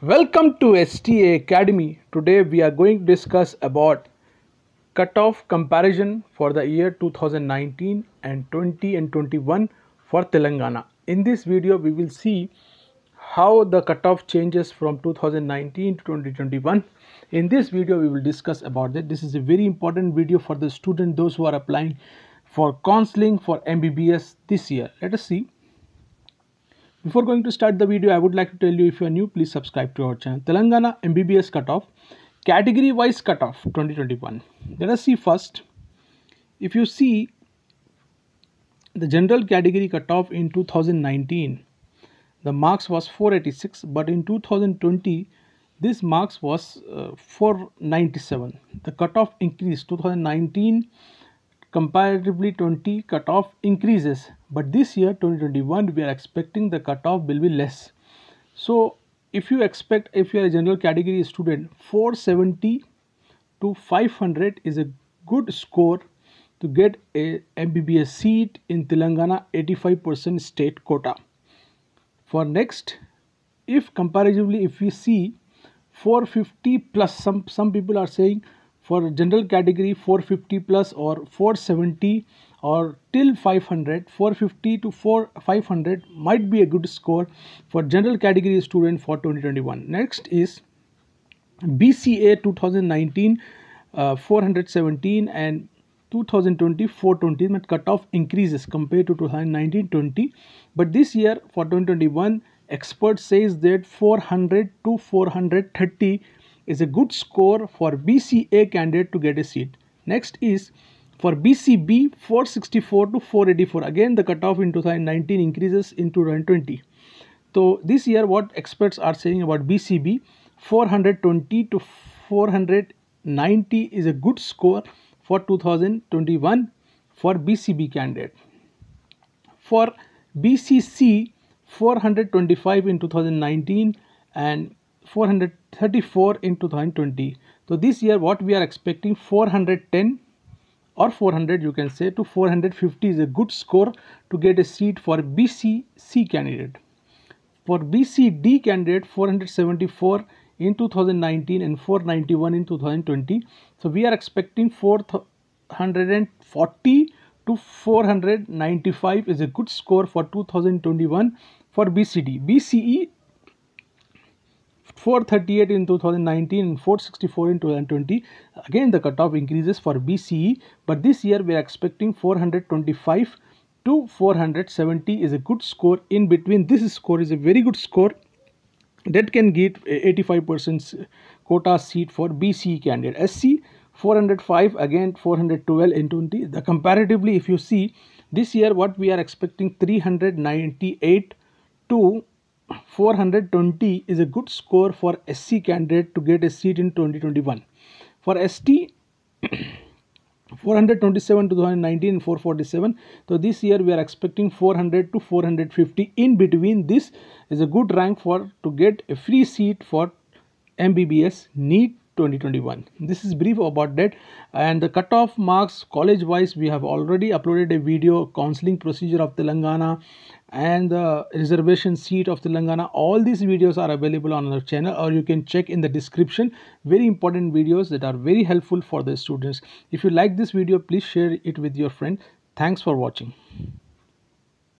Welcome to STA Academy. Today we are going to discuss about cutoff comparison for the year 2019 and 20 and 21 for Telangana. In this video we will see how the cutoff changes from 2019 to 2021. In this video we will discuss about it. This is a very important video for the student those who are applying for counseling for MBBS this year. Let us see before going to start the video, I would like to tell you if you are new, please subscribe to our channel. Telangana MBBS cutoff, category wise cutoff 2021. Let us see first. If you see the general category cutoff in 2019, the marks was 486, but in 2020, this marks was uh, 497. The cutoff increased 2019 comparatively 20 cutoff increases but this year 2021 we are expecting the cutoff will be less so if you expect if you are a general category student 470 to 500 is a good score to get a mbbs seat in telangana 85% state quota for next if comparatively if we see 450 plus some some people are saying for general category 450 plus or 470 or till 500 450 to 4 500 might be a good score for general category student for 2021 next is bca 2019 uh, 417 and 2020 420 cut cutoff increases compared to 2019 20 but this year for 2021 experts says that 400 to 430 is a good score for BCA candidate to get a seat. Next is for BCB 464 to 484. Again, the cutoff in 2019 increases in 2020. So this year, what experts are saying about BCB 420 to 490 is a good score for 2021 for BCB candidate. For BCC 425 in 2019 and 400 34 in 2020 so this year what we are expecting 410 or 400 you can say to 450 is a good score to get a seat for BCC candidate for BCD candidate 474 in 2019 and 491 in 2020 so we are expecting 440 to 495 is a good score for 2021 for BCD. BCE 438 in 2019 and 464 in 2020 again the cutoff increases for BCE but this year we are expecting 425 to 470 is a good score in between this score is a very good score that can get 85% quota seat for BCE candidate SC 405 again 412 in 20 the comparatively if you see this year what we are expecting 398 to 420 is a good score for SC candidate to get a seat in 2021. For ST, 427 2019 and 447 so this year we are expecting 400 to 450 in between this is a good rank for to get a free seat for mbbs Need. 2021 this is brief about that and the cutoff marks college wise we have already uploaded a video counseling procedure of telangana and the reservation seat of telangana all these videos are available on our channel or you can check in the description very important videos that are very helpful for the students if you like this video please share it with your friend thanks for watching